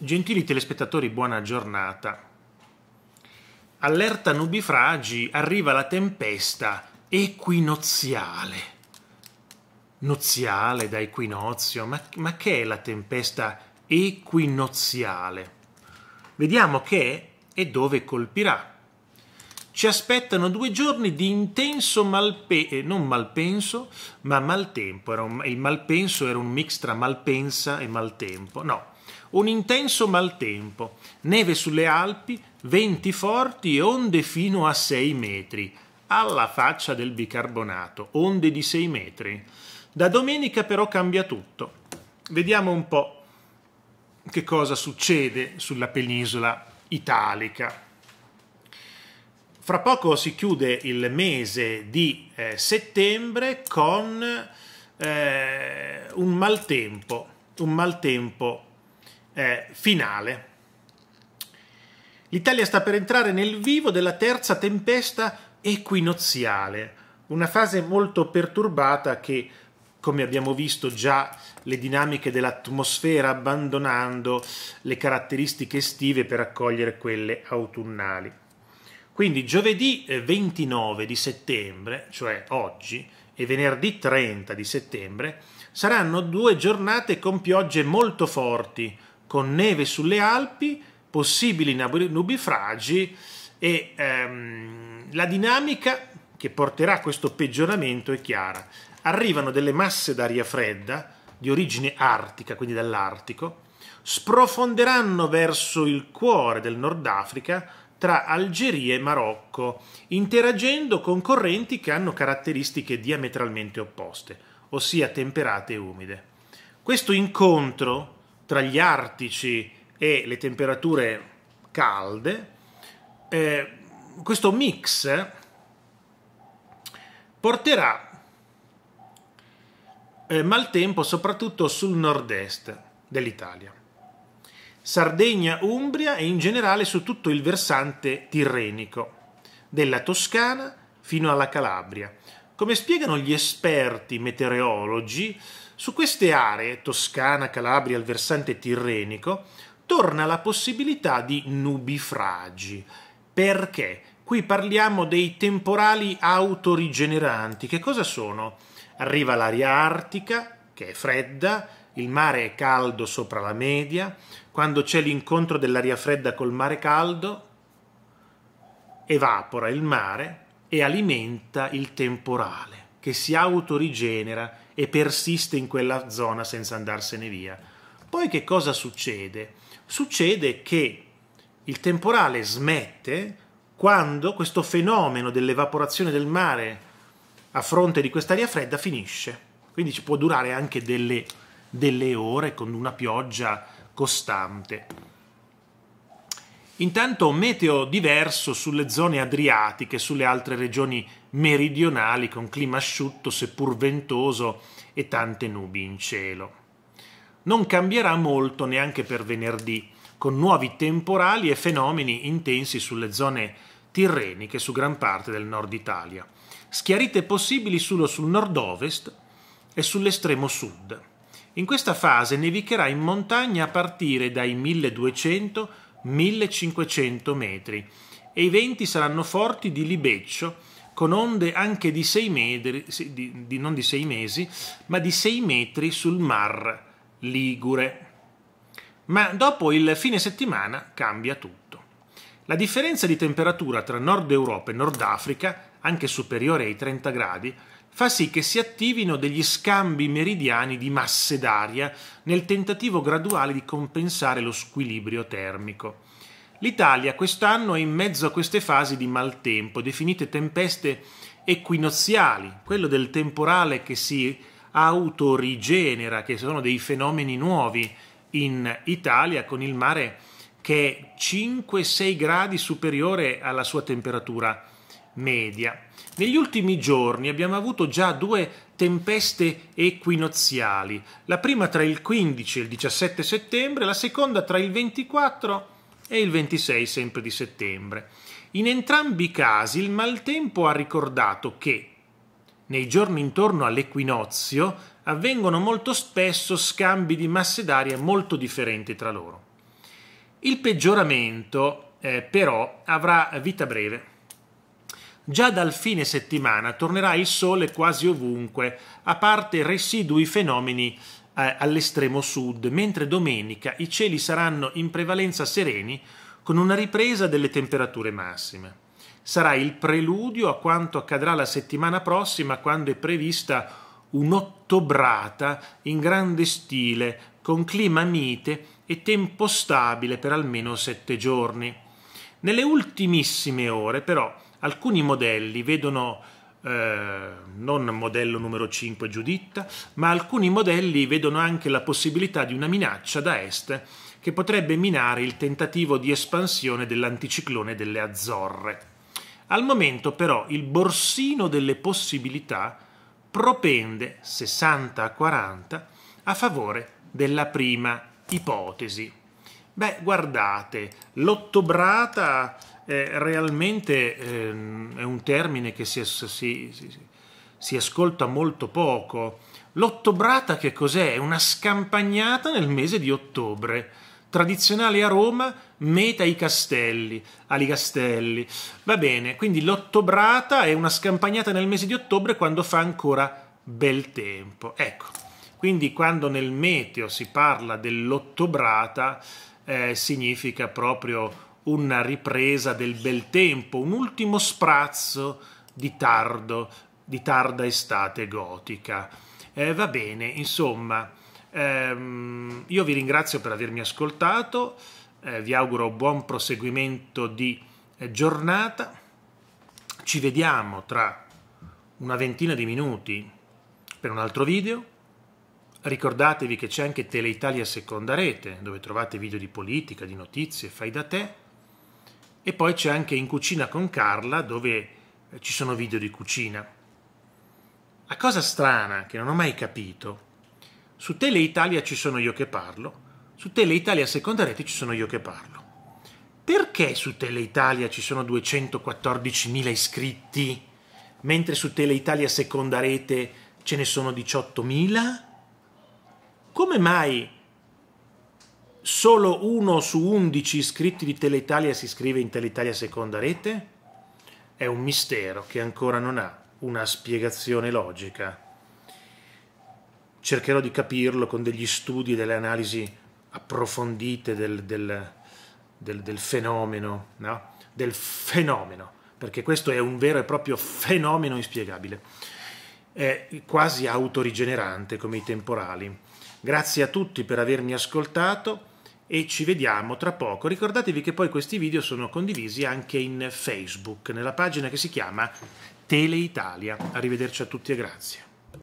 Gentili telespettatori, buona giornata. Allerta nubifragi, arriva la tempesta equinoziale. Noziale da equinozio, ma, ma che è la tempesta equinoziale? Vediamo che e dove colpirà ci aspettano due giorni di intenso malpe- eh, non malpenso, ma maltempo. Un, il malpenso era un mix tra malpensa e maltempo. No, un intenso maltempo. Neve sulle Alpi, venti forti e onde fino a 6 metri. Alla faccia del bicarbonato, onde di 6 metri. Da domenica però cambia tutto. Vediamo un po' che cosa succede sulla penisola italica. Fra poco si chiude il mese di eh, settembre con eh, un maltempo, un maltempo eh, finale. L'Italia sta per entrare nel vivo della terza tempesta equinoziale, una fase molto perturbata che, come abbiamo visto già, le dinamiche dell'atmosfera abbandonando le caratteristiche estive per accogliere quelle autunnali. Quindi giovedì 29 eh, di settembre, cioè oggi, e venerdì 30 di settembre saranno due giornate con piogge molto forti, con neve sulle Alpi, possibili nubifragi e ehm, la dinamica che porterà a questo peggioramento è chiara. Arrivano delle masse d'aria fredda di origine artica, quindi dall'Artico, sprofonderanno verso il cuore del Nord Africa tra Algeria e Marocco, interagendo con correnti che hanno caratteristiche diametralmente opposte, ossia temperate e umide. Questo incontro tra gli artici e le temperature calde, eh, questo mix porterà eh, maltempo soprattutto sul nord-est dell'Italia. Sardegna, Umbria e in generale su tutto il versante tirrenico, della Toscana fino alla Calabria. Come spiegano gli esperti meteorologi, su queste aree, Toscana, Calabria, il versante tirrenico, torna la possibilità di nubifragi. Perché? Qui parliamo dei temporali autorigeneranti. Che cosa sono? Arriva l'aria artica, che è fredda, il mare è caldo sopra la media, quando c'è l'incontro dell'aria fredda col mare caldo, evapora il mare e alimenta il temporale, che si autorigenera e persiste in quella zona senza andarsene via. Poi che cosa succede? Succede che il temporale smette quando questo fenomeno dell'evaporazione del mare a fronte di quest'aria fredda finisce. Quindi ci può durare anche delle, delle ore con una pioggia costante. Intanto meteo diverso sulle zone adriatiche, sulle altre regioni meridionali con clima asciutto seppur ventoso e tante nubi in cielo. Non cambierà molto neanche per venerdì, con nuovi temporali e fenomeni intensi sulle zone tirreniche su gran parte del nord Italia, schiarite possibili solo sul nord-ovest e sull'estremo sud. In questa fase nevicherà in montagna a partire dai 1200-1500 metri e i venti saranno forti di libeccio con onde anche di 6 metri, di, di, non di 6 mesi, ma di 6 metri sul mar Ligure. Ma dopo il fine settimana cambia tutto. La differenza di temperatura tra Nord Europa e Nord Africa, anche superiore ai 30 gradi, fa sì che si attivino degli scambi meridiani di masse d'aria nel tentativo graduale di compensare lo squilibrio termico. L'Italia quest'anno è in mezzo a queste fasi di maltempo, definite tempeste equinoziali, quello del temporale che si autorigenera, che sono dei fenomeni nuovi in Italia con il mare che è 5-6 gradi superiore alla sua temperatura media. Negli ultimi giorni abbiamo avuto già due tempeste equinoziali, la prima tra il 15 e il 17 settembre, la seconda tra il 24 e il 26 sempre di settembre. In entrambi i casi il maltempo ha ricordato che nei giorni intorno all'equinozio avvengono molto spesso scambi di masse d'aria molto differenti tra loro. Il peggioramento eh, però avrà vita breve Già dal fine settimana tornerà il sole quasi ovunque, a parte residui fenomeni eh, all'estremo sud, mentre domenica i cieli saranno in prevalenza sereni con una ripresa delle temperature massime. Sarà il preludio a quanto accadrà la settimana prossima quando è prevista un'ottobrata in grande stile, con clima mite e tempo stabile per almeno sette giorni. Nelle ultimissime ore, però, Alcuni modelli vedono eh, non modello numero 5 Giuditta, ma alcuni modelli vedono anche la possibilità di una minaccia da est che potrebbe minare il tentativo di espansione dell'anticiclone delle Azzorre. Al momento però il borsino delle possibilità propende 60 a 40 a favore della prima ipotesi. Beh, guardate, l'ottobrata eh, realmente ehm, è un termine che si, si, si, si ascolta molto poco. L'ottobrata che cos'è? È una scampagnata nel mese di ottobre tradizionale a Roma, meta i castelli, ali castelli. Va bene, quindi l'ottobrata è una scampagnata nel mese di ottobre quando fa ancora bel tempo. Ecco, quindi quando nel meteo si parla dell'ottobrata eh, significa proprio una ripresa del bel tempo, un ultimo sprazzo di, tardo, di tarda estate gotica. Eh, va bene, insomma, ehm, io vi ringrazio per avermi ascoltato, eh, vi auguro buon proseguimento di eh, giornata, ci vediamo tra una ventina di minuti per un altro video. Ricordatevi che c'è anche Teleitalia Seconda Rete, dove trovate video di politica, di notizie, fai da te e poi c'è anche In cucina con Carla dove eh, ci sono video di cucina. La cosa strana che non ho mai capito, su Tele Italia ci sono io che parlo, su Tele Italia seconda rete ci sono io che parlo. Perché su Tele Italia ci sono 214.000 iscritti, mentre su Tele Italia seconda rete ce ne sono 18.000? Come mai solo uno su undici iscritti di Teleitalia si iscrive in Teleitalia seconda rete? È un mistero che ancora non ha una spiegazione logica. Cercherò di capirlo con degli studi e delle analisi approfondite del, del, del, del fenomeno, no? Del fenomeno, perché questo è un vero e proprio fenomeno inspiegabile. È quasi autorigenerante come i temporali. Grazie a tutti per avermi ascoltato e ci vediamo tra poco. Ricordatevi che poi questi video sono condivisi anche in Facebook, nella pagina che si chiama Tele Italia. Arrivederci a tutti e grazie.